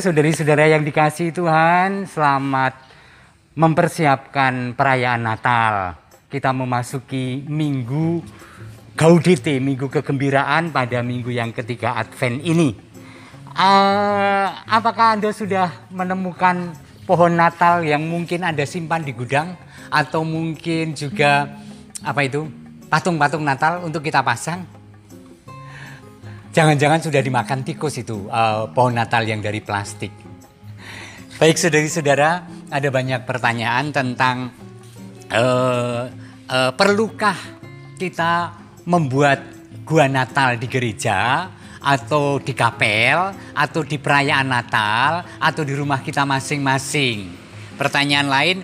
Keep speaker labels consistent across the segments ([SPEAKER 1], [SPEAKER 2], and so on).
[SPEAKER 1] saudari-saudara yang dikasih Tuhan, selamat mempersiapkan perayaan Natal. Kita memasuki minggu Gaudete, minggu kegembiraan pada minggu yang ketiga Advent ini. Uh, apakah Anda sudah menemukan pohon Natal yang mungkin Anda simpan di gudang atau mungkin juga apa itu? patung-patung Natal untuk kita pasang? Jangan-jangan sudah dimakan tikus itu uh, pohon Natal yang dari plastik. Baik saudari-saudara, ada banyak pertanyaan tentang uh, uh, perlukah kita membuat gua Natal di gereja atau di kapel atau di perayaan Natal atau di rumah kita masing-masing. Pertanyaan lain,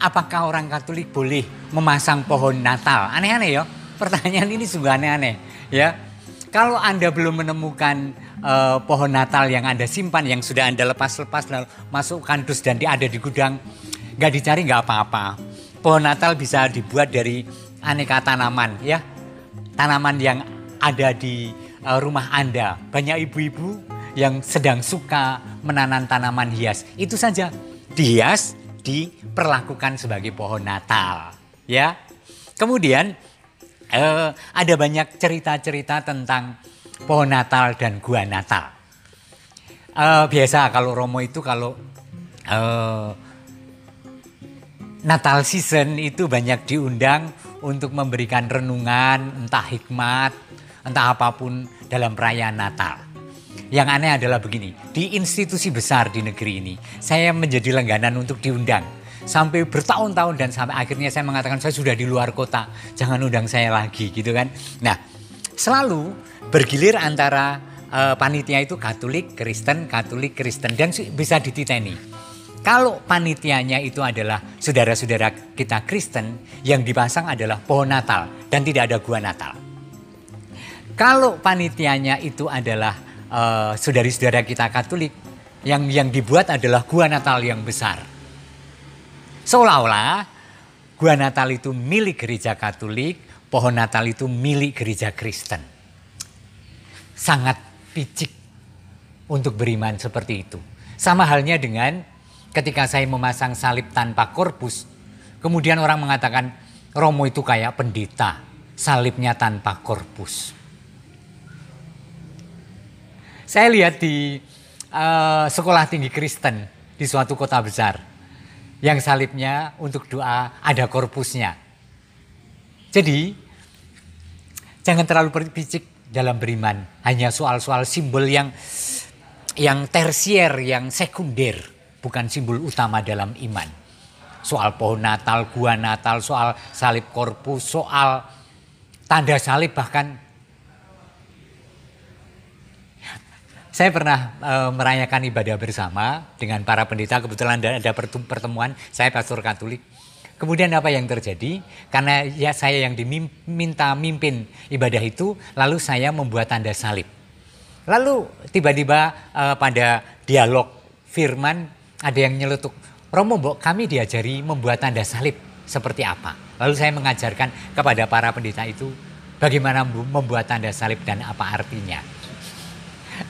[SPEAKER 1] apakah orang Katolik boleh memasang pohon Natal? Aneh-aneh ya. Pertanyaan ini sungguh aneh-aneh ya kalau Anda belum menemukan uh, pohon Natal yang Anda simpan, yang sudah Anda lepas-lepas, lalu masukkan dus dan ada di gudang, nggak dicari nggak apa-apa. Pohon Natal bisa dibuat dari aneka tanaman, ya. Tanaman yang ada di uh, rumah Anda. Banyak ibu-ibu yang sedang suka menanam tanaman hias. Itu saja dihias, diperlakukan sebagai pohon Natal, ya. Kemudian uh, ada banyak cerita-cerita tentang pohon Natal dan gua Natal. Uh, biasa kalau Romo itu kalau uh, Natal season itu banyak diundang untuk memberikan renungan, entah hikmat, entah apapun dalam perayaan Natal. Yang aneh adalah begini, di institusi besar di negeri ini, saya menjadi langganan untuk diundang sampai bertahun-tahun dan sampai akhirnya saya mengatakan saya sudah di luar kota, jangan undang saya lagi gitu kan. Nah, selalu bergilir antara uh, panitia itu Katolik, Kristen, Katolik, Kristen dan bisa dititeni. Kalau panitianya itu adalah saudara-saudara kita Kristen, yang dipasang adalah pohon Natal dan tidak ada gua Natal. Kalau panitianya itu adalah eh, saudari-saudara kita Katolik, yang yang dibuat adalah gua Natal yang besar. Seolah-olah gua Natal itu milik gereja Katolik, pohon Natal itu milik gereja Kristen. Sangat picik untuk beriman seperti itu. Sama halnya dengan ketika saya memasang salib tanpa korpus, kemudian orang mengatakan Romo itu kayak pendeta, salibnya tanpa korpus. Saya lihat di uh, sekolah tinggi Kristen di suatu kota besar yang salibnya untuk doa ada korpusnya. Jadi jangan terlalu berpicik dalam beriman hanya soal-soal simbol yang yang tersier, yang sekunder, bukan simbol utama dalam iman. Soal pohon Natal, gua Natal, soal salib korpus, soal tanda salib bahkan saya pernah e, merayakan ibadah bersama dengan para pendeta kebetulan ada pertemuan saya pastor Katolik. Kemudian apa yang terjadi? Karena ya saya yang diminta mimpin ibadah itu, lalu saya membuat tanda salib. Lalu tiba-tiba e, pada dialog firman ada yang nyeletuk, "Romo, Mbok, kami diajari membuat tanda salib seperti apa?" Lalu saya mengajarkan kepada para pendeta itu bagaimana membuat tanda salib dan apa artinya.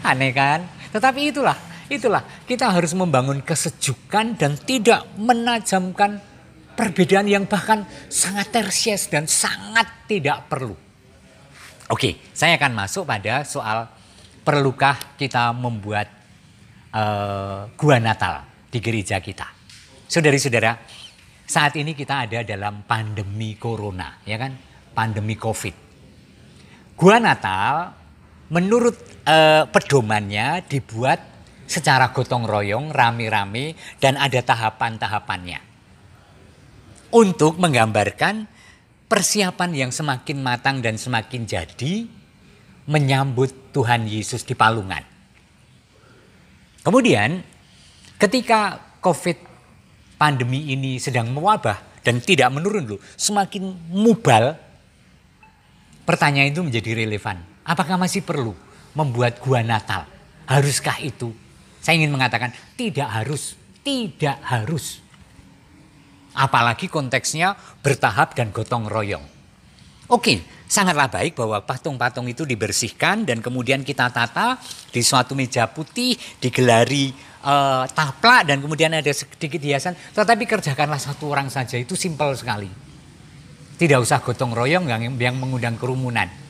[SPEAKER 1] Aneh kan? Tetapi itulah, itulah kita harus membangun kesejukan dan tidak menajamkan perbedaan yang bahkan sangat tersies dan sangat tidak perlu. Oke, saya akan masuk pada soal perlukah kita membuat uh, gua Natal di gereja kita. Saudari-saudara, saat ini kita ada dalam pandemi corona, ya kan? Pandemi Covid. Gua Natal menurut uh, pedomannya dibuat secara gotong royong, rame-rame dan ada tahapan-tahapannya. Untuk menggambarkan persiapan yang semakin matang dan semakin jadi menyambut Tuhan Yesus di Palungan. Kemudian ketika COVID pandemi ini sedang mewabah dan tidak menurun loh, semakin mubal, pertanyaan itu menjadi relevan. Apakah masih perlu membuat gua Natal? Haruskah itu? Saya ingin mengatakan tidak harus, tidak harus. Apalagi konteksnya bertahap dan gotong royong. Oke, sangatlah baik bahwa patung-patung itu dibersihkan dan kemudian kita tata di suatu meja putih, digelari uh, taplak dan kemudian ada sedikit hiasan. Tetapi kerjakanlah satu orang saja itu simpel sekali. Tidak usah gotong royong yang, yang mengundang kerumunan.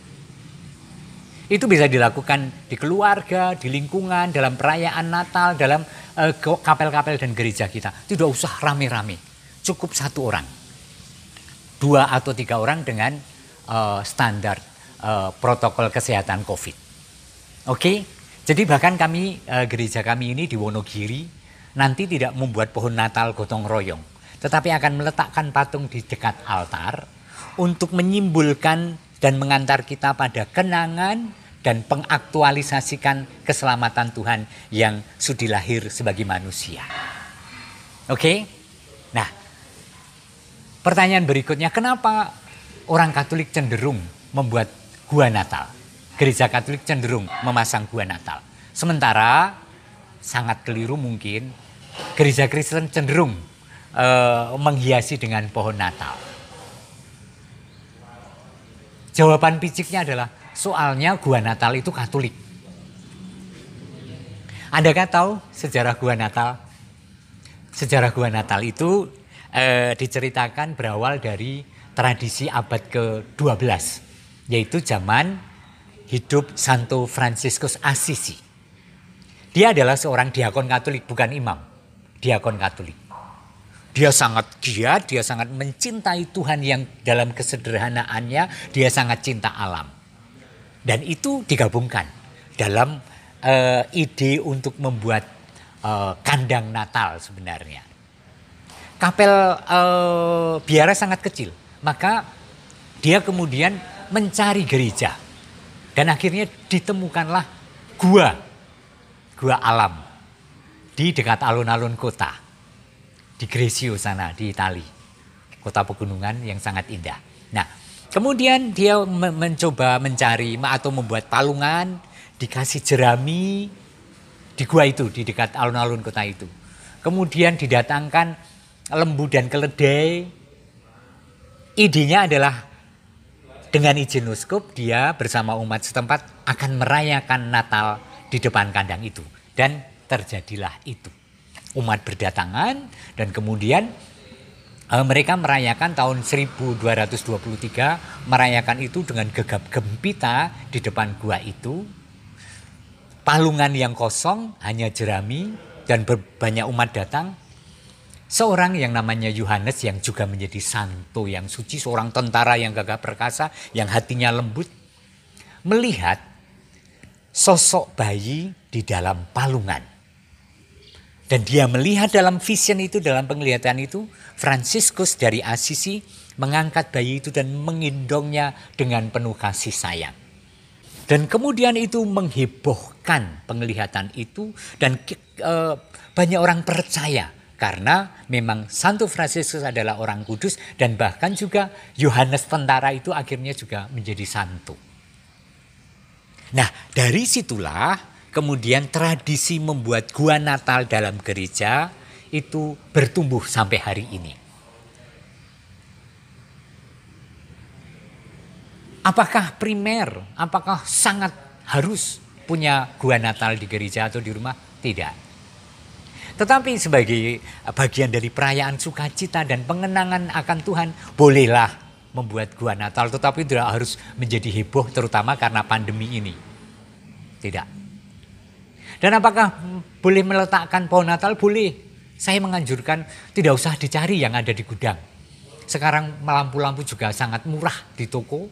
[SPEAKER 1] Itu bisa dilakukan di keluarga, di lingkungan, dalam perayaan Natal, dalam eh, kapel-kapel uh, dan gereja kita. Tidak usah rame-rame, cukup satu orang, dua atau tiga orang dengan uh, standar uh, protokol kesehatan COVID. Oke, jadi bahkan kami uh, gereja kami ini di Wonogiri nanti tidak membuat pohon Natal gotong royong, tetapi akan meletakkan patung di dekat altar untuk menyimbolkan dan mengantar kita pada kenangan dan pengaktualisasikan keselamatan Tuhan yang sudah lahir sebagai manusia. Oke? Okay? Nah, pertanyaan berikutnya, kenapa orang Katolik cenderung membuat gua Natal? Gereja Katolik cenderung memasang gua Natal. Sementara sangat keliru mungkin gereja Kristen cenderung uh, menghiasi dengan pohon Natal. Jawaban piciknya adalah soalnya gua Natal itu Katolik. Anda Adakah tahu sejarah gua Natal? Sejarah gua Natal itu eh, diceritakan berawal dari tradisi abad ke-12 yaitu zaman hidup Santo Franciscus Assisi. Dia adalah seorang diakon Katolik, bukan imam. Diakon Katolik. Dia sangat giat, dia sangat mencintai Tuhan yang dalam kesederhanaannya, dia sangat cinta alam. Dan itu digabungkan dalam uh, ide untuk membuat uh, kandang Natal sebenarnya. Kapel uh, biara sangat kecil, maka dia kemudian mencari gereja. Dan akhirnya ditemukanlah gua, gua alam di dekat alun-alun kota di Grecio sana di Itali, kota pegunungan yang sangat indah. Nah, kemudian dia mencoba mencari atau membuat palungan, dikasih jerami di gua itu di dekat alun-alun kota itu. Kemudian didatangkan lembu dan keledai. Idenya adalah dengan izin uskup dia bersama umat setempat akan merayakan Natal di depan kandang itu dan terjadilah itu umat berdatangan dan kemudian uh, mereka merayakan tahun 1223 merayakan itu dengan gegap gempita di depan gua itu palungan yang kosong hanya jerami dan banyak umat datang seorang yang namanya Yohanes yang juga menjadi santo yang suci seorang tentara yang gagah perkasa yang hatinya lembut melihat sosok bayi di dalam palungan dan dia melihat dalam vision itu, dalam penglihatan itu, Franciscus dari Assisi mengangkat bayi itu dan mengindongnya dengan penuh kasih sayang. Dan kemudian itu menghebohkan penglihatan itu dan e, banyak orang percaya karena memang Santo Fransiskus adalah orang kudus dan bahkan juga Yohanes Tentara itu akhirnya juga menjadi santo. Nah, dari situlah Kemudian tradisi membuat gua Natal dalam gereja itu bertumbuh sampai hari ini. Apakah primer, apakah sangat harus punya gua Natal di gereja atau di rumah? Tidak. Tetapi sebagai eh, bagian dari perayaan sukacita dan pengenangan akan Tuhan, bolehlah membuat gua Natal tetapi tidak harus menjadi heboh terutama karena pandemi ini. Tidak. Dan apakah boleh meletakkan pohon Natal? Boleh. Saya menganjurkan tidak usah dicari yang ada di gudang. Sekarang lampu-lampu juga sangat murah di toko.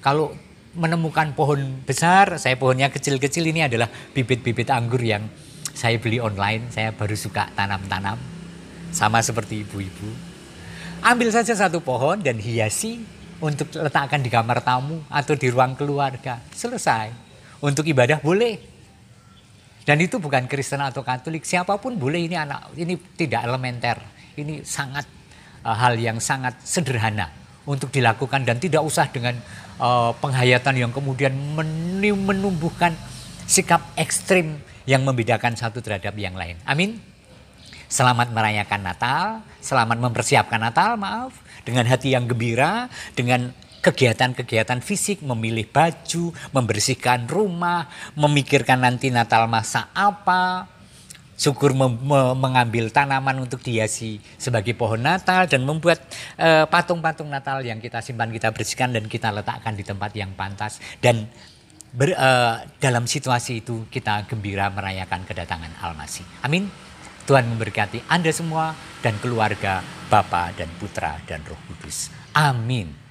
[SPEAKER 1] Kalau menemukan pohon besar, saya pohonnya kecil-kecil ini adalah bibit-bibit anggur yang saya beli online, saya baru suka tanam-tanam. Sama seperti ibu-ibu. Ambil saja satu pohon dan hiasi untuk letakkan di kamar tamu atau di ruang keluarga. Selesai. Untuk ibadah boleh, dan itu bukan Kristen atau Katolik, siapapun boleh ini anak ini tidak elementer. Ini sangat uh, hal yang sangat sederhana untuk dilakukan dan tidak usah dengan uh, penghayatan yang kemudian menumbuhkan sikap ekstrim yang membedakan satu terhadap yang lain. Amin. Selamat merayakan Natal, selamat mempersiapkan Natal, maaf, dengan hati yang gembira, dengan kegiatan-kegiatan fisik, memilih baju, membersihkan rumah, memikirkan nanti Natal masa apa, syukur mem- mengambil tanaman untuk dihiasi sebagai pohon Natal dan membuat eh, patung-patung Natal yang kita simpan, kita bersihkan dan kita letakkan di tempat yang pantas dan ber, uh, dalam situasi itu kita gembira merayakan kedatangan al Amin. Tuhan memberkati Anda semua dan keluarga, Bapa dan Putra dan Roh Kudus. Amin.